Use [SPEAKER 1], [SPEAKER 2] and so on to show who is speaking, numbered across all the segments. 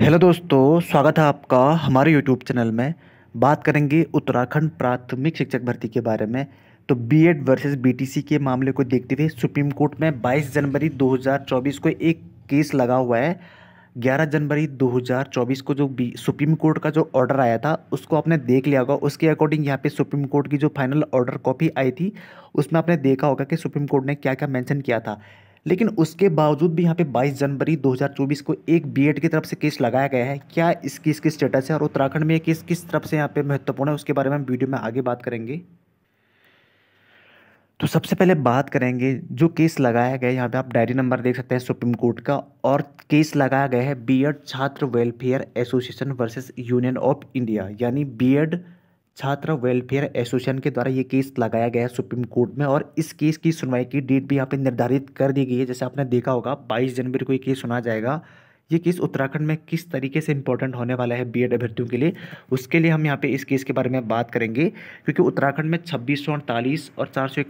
[SPEAKER 1] hello दोस्तों स्वागत है आपका हमारे यूट्यूब चैनल में बात करेंगे उत्तराखंड प्राथमिक शिक्षक भर्ती के बारे में तो बीएड वर्सेस बीटीसी के मामले को देखते हुए सुप्रीम कोर्ट में 22 जनवरी 2024 को एक केस लगा हुआ है 11 जनवरी 2024 को जो बी सुप्रीम कोर्ट का जो ऑर्डर आया था उसको आपने देख लिया होगा उसके अकॉर्डिंग यहाँ पे सुप्रीम कोर्ट की जो फाइनल ऑर्डर कॉपी आई थी उसमें आपने देखा होगा कि सुप्रीम कोर्ट ने क्या क्या मेंशन किया था लेकिन उसके बावजूद भी यहाँ पे 22 जनवरी 2024 को एक बीएड की तरफ से केस लगाया गया है क्या इस केस की स्टेटस है और उत्तराखंड में ये केस किस तरफ से यहाँ पे महत्वपूर्ण है उसके बारे में हम वीडियो में आगे बात करेंगे तो सबसे पहले बात करेंगे जो केस लगाया गया यहाँ पे आप डायरी नंबर देख सकते हैं सुप्रीम कोर्ट का और केस लगाया गया है बीएड छात्र welfare association versus Union of India यानी बीएड छात्र वेलफेयर एसोसिएशन के द्वारा ये केस लगाया गया है सुप्रीम कोर्ट में और इस केस की सुनवाई की डेट भी यहाँ पे निर्धारित कर दी गई है जैसे आपने देखा होगा 22 जनवरी को ये केस सुना जाएगा ये केस उत्तराखंड में किस तरीके से इंपॉर्टेंट होने वाला है बीएड अभ्यर्थियों के लिए उसके लिए हम यहाँ पे इस केस के बारे में बात करेंगे क्योंकि उत्तराखंड में छब्बीस और चार सौ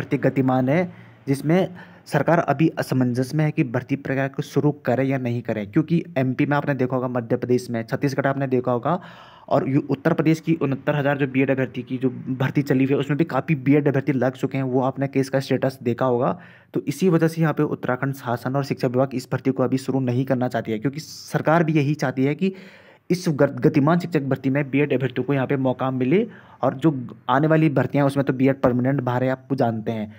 [SPEAKER 1] भर्ती गतिमान है जिसमें सरकार अभी असमंजस में है कि भर्ती प्रक्रिया को शुरू करें या नहीं करें क्योंकि एमपी में आपने देखा होगा मध्य प्रदेश में छत्तीसगढ़ आपने देखा होगा और उत्तर प्रदेश की उनहत्तर हज़ार जो बी एड अभ्यर्थी की जो भर्ती चली हुई है उसमें भी काफ़ी बी एड अभ्यर्थी लग चुके हैं वो आपने केस का स्टेटस देखा होगा तो इसी वजह से यहाँ पे उत्तराखंड शासन और शिक्षा विभाग इस भर्ती को अभी शुरू नहीं करना चाहती है क्योंकि सरकार भी यही चाहती है कि इस गतिमान शिक्षक भर्ती में बी एड अभ्यर्थियों को यहाँ पे मौका मिले और जो आने वाली भर्तियाँ हैं उसमें तो बी एड परमानेंट बाहर है आप जानते हैं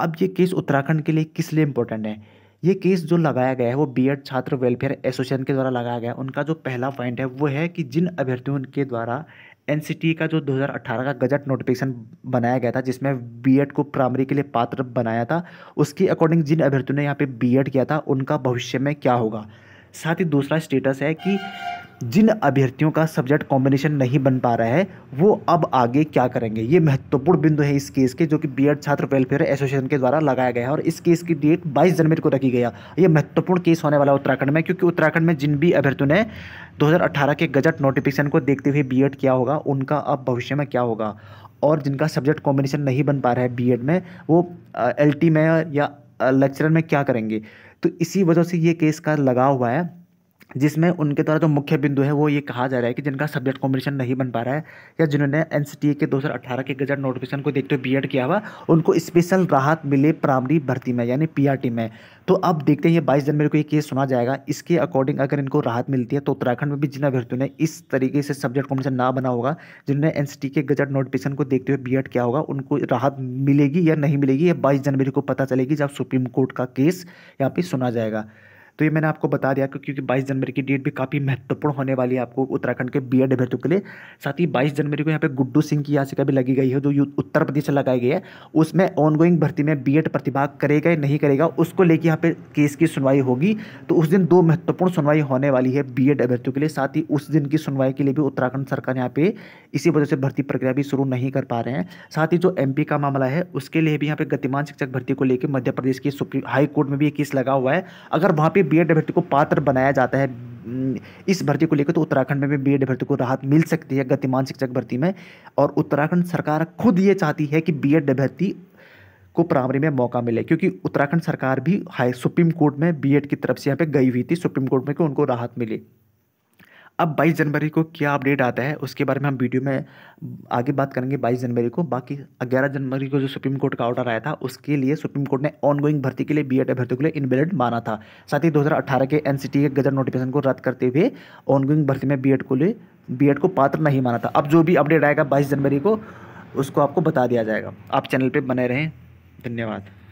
[SPEAKER 1] अब ये केस उत्तराखंड के लिए किस लिए इम्पोर्टेंट है ये केस जो लगाया गया है वो बीएड छात्र वेलफेयर एसोसिएशन के द्वारा लगाया गया है उनका जो पहला पॉइंट है वो है कि जिन अभ्यर्थियों के द्वारा एन e का जो 2018 का गजट नोटिफिकेशन बनाया गया था जिसमें बी को प्राइमरी के लिए पात्र बनाया था उसके अकॉर्डिंग जिन अभ्यर्थियों ने यहाँ पे बी किया था उनका भविष्य में क्या होगा साथ ही दूसरा स्टेटस है कि जिन अभ्यर्थियों का सब्जेक्ट कॉम्बिनेशन नहीं बन पा रहा है वो अब आगे क्या करेंगे ये महत्वपूर्ण बिंदु है इस केस के जो कि बीएड छात्र वेलफेयर एसोसिएशन के द्वारा लगाया गया है और इस केस की डेट 22 जनवरी को रखी गया ये महत्वपूर्ण केस होने वाला उत्तराखंड में क्योंकि उत्तराखंड में जिन भी अभ्यर्थियों ने दो के गजट नोटिफिकेशन को देखते हुए बी किया होगा उनका अब भविष्य में क्या होगा और जिनका सब्जेक्ट कॉम्बिनेशन नहीं बन पा रहा है बी में वो एल में या लेक्चरर में क्या करेंगे तो इसी वजह से ये केस का लगा हुआ है जिसमें उनके द्वारा जो मुख्य बिंदु है वो ये कहा जा रहा है कि जिनका सब्जेक्ट कॉम्बिनेशन नहीं बन पा रहा है या जिन्होंने एन e के दो के गजट नोटिफिकेशन को देखते हुए बी किया हुआ उनको स्पेशल राहत मिले प्राइमरी भर्ती में यानी पी में तो अब देखते हैं ये बाईस जनवरी को ये केस सुना जाएगा इसके अकॉर्डिंग अगर इनको राहत मिलती है तो उत्तराखंड में भी जिन अभ्यर्थियों ने इस तरीके से सब्जेक्ट कॉम्बिनेशन ना बना होगा जिन्होंने एन e के गजट नोटिफिकेशन को देखते हुए बी किया होगा उनको राहत मिलेगी या नहीं मिलेगी ये बाईस जनवरी को पता चलेगी जब सुप्रीम कोर्ट का केस यहाँ पर सुना जाएगा तो ये मैंने आपको बता दिया क्योंकि बाईस जनवरी की डेट भी काफ़ी महत्वपूर्ण होने वाली है आपको उत्तराखंड के बी एड अभ्यर्थियों के लिए साथ ही बाईस जनवरी को यहाँ पे गुड्डू सिंह की याचिका भी लगी गई है जो उत्तर प्रदेश से लगाई गई है उसमें ऑनगोइंग भर्ती में बी एड प्रतिभाग करेगा या नहीं करेगा उसको लेकर यहाँ पे केस की सुनवाई होगी तो उस दिन दो महत्वपूर्ण सुनवाई होने वाली है बी एड अभ्यर्थियों के लिए साथ ही उस दिन की सुनवाई के लिए भी उत्तराखंड सरकार यहाँ पे इसी वजह से भर्ती प्रक्रिया भी शुरू नहीं कर पा रहे हैं साथ ही जो एम का मामला है उसके लिए भी यहाँ पे गतिमान शिक्षक भर्ती को लेकर मध्य प्रदेश की हाई कोर्ट में भी ये केस लगा हुआ है अगर वहाँ पर में बी एड को पात्र बनाया जाता है हम्म, इस भर्ती को लेकर तो उत्तराखंड में भी बी भर्ती को राहत मिल सकती है गतिमान शिक्षक भर्ती में और उत्तराखंड सरकार खुद ये चाहती है कि बी भर्ती को प्राइमरी में मौका मिले क्योंकि उत्तराखंड सरकार भी हाई सुप्रीम कोर्ट में बीएड की तरफ से यहाँ पे गई हुई थी सुप्रीम कोर्ट में कि उनको राहत मिली अब 22 जनवरी को क्या अपडेट आता है उसके बारे में हम वीडियो में आगे बात करेंगे 22 जनवरी को बाकी 11 जनवरी को जो सुप्रीम कोर्ट का ऑर्डर आया था उसके लिए सुप्रीम कोर्ट ने ऑनगोइंग भर्ती के लिए बी भर्ती के लिए इनवेलिड माना था साथ ही 2018 के एन के गजट नोटिफिकेशन को रद्द करते हुए ऑनगोइंग भर्ती में बी को लिए बी को पात्र नहीं माना था अब जो भी अपडेट आएगा बाईस जनवरी को उसको आपको बता दिया जाएगा आप चैनल पर बने रहें धन्यवाद